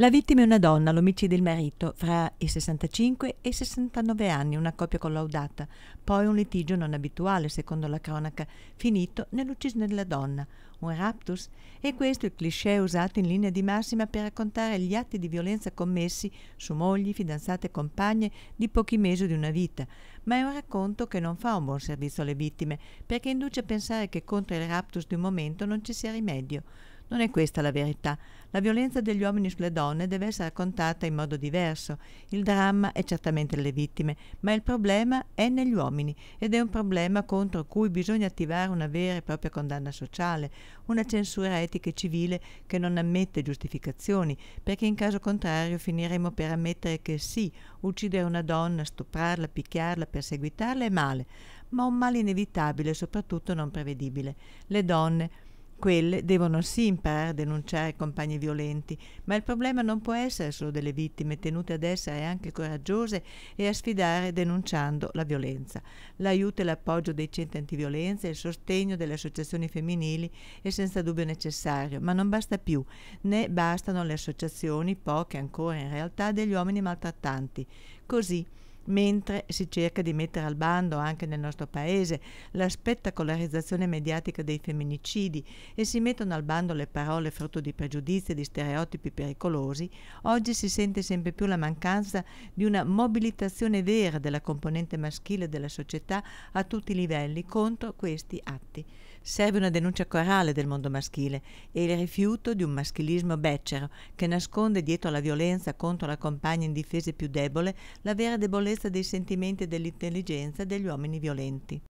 La vittima è una donna, l'omicidio il marito, fra i 65 e i 69 anni, una coppia collaudata, poi un litigio non abituale, secondo la cronaca, finito nell'uccisione della donna, un raptus, e questo è il cliché usato in linea di massima per raccontare gli atti di violenza commessi su mogli, fidanzate e compagne di pochi mesi o di una vita, ma è un racconto che non fa un buon servizio alle vittime, perché induce a pensare che contro il raptus di un momento non ci sia rimedio. Non è questa la verità. La violenza degli uomini sulle donne deve essere raccontata in modo diverso. Il dramma è certamente delle vittime, ma il problema è negli uomini ed è un problema contro cui bisogna attivare una vera e propria condanna sociale, una censura etica e civile che non ammette giustificazioni, perché in caso contrario finiremo per ammettere che sì, uccidere una donna, stuprarla, picchiarla, perseguitarla è male, ma un male inevitabile e soprattutto non prevedibile. Le donne quelle devono sì imparare a denunciare compagni violenti, ma il problema non può essere solo delle vittime tenute ad essere anche coraggiose e a sfidare denunciando la violenza. L'aiuto e l'appoggio dei centri antiviolenza e il sostegno delle associazioni femminili è senza dubbio necessario, ma non basta più, né bastano le associazioni, poche ancora in realtà, degli uomini maltrattanti. Così mentre si cerca di mettere al bando anche nel nostro paese la spettacolarizzazione mediatica dei femminicidi e si mettono al bando le parole frutto di pregiudizi e di stereotipi pericolosi, oggi si sente sempre più la mancanza di una mobilitazione vera della componente maschile della società a tutti i livelli contro questi atti. Serve una denuncia corale del mondo maschile e il rifiuto di un maschilismo becero che nasconde dietro alla violenza contro la compagna indifesa più debole la vera debolezza sicurezza dei sentimenti e dell'intelligenza degli uomini violenti.